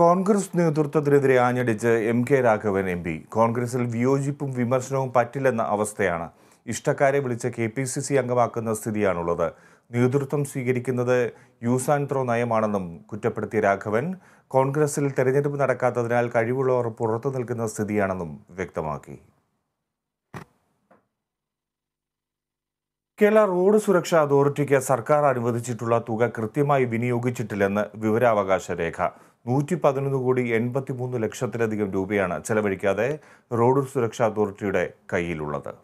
കോൺഗ്രസ് നേതൃത്വത്തിനെതിരെ ആഞ്ഞടിച്ച് M K Raghavan M P കോൺഗ്രസിൽ വിയോജിപ്പും വിമർശനവും പറ്റില്ലെന്ന അവസ്ഥയാണ് ഇഷ്ടക്കാരെ വിളിച്ച് കെ പി സി സി അംഗമാക്കുന്ന സ്ഥിതിയാണുള്ളത് നേതൃത്വം സ്വീകരിക്കുന്നത് ത്രോ നയമാണെന്നും കുറ്റപ്പെടുത്തിയ രാഘവൻ കോൺഗ്രസിൽ തെരഞ്ഞെടുപ്പ് നടക്കാത്തതിനാൽ കഴിവുള്ളവർ പുറത്തു നിൽക്കുന്ന സ്ഥിതിയാണെന്നും വ്യക്തമാക്കി കേരള റോഡ് സുരക്ഷാ അതോറിറ്റിക്ക് സർക്കാർ അനുവദിച്ചിട്ടുള്ള തുക കൃത്യമായി വിനിയോഗിച്ചിട്ടില്ലെന്ന് വിവരാവകാശ രേഖ നൂറ്റി പതിനൊന്ന് കോടി എൺപത്തി മൂന്ന് ലക്ഷത്തിലധികം രൂപയാണ് ചെലവഴിക്കാതെ റോഡ് സുരക്ഷാ അതോറിറ്റിയുടെ കയ്യിലുള്ളത്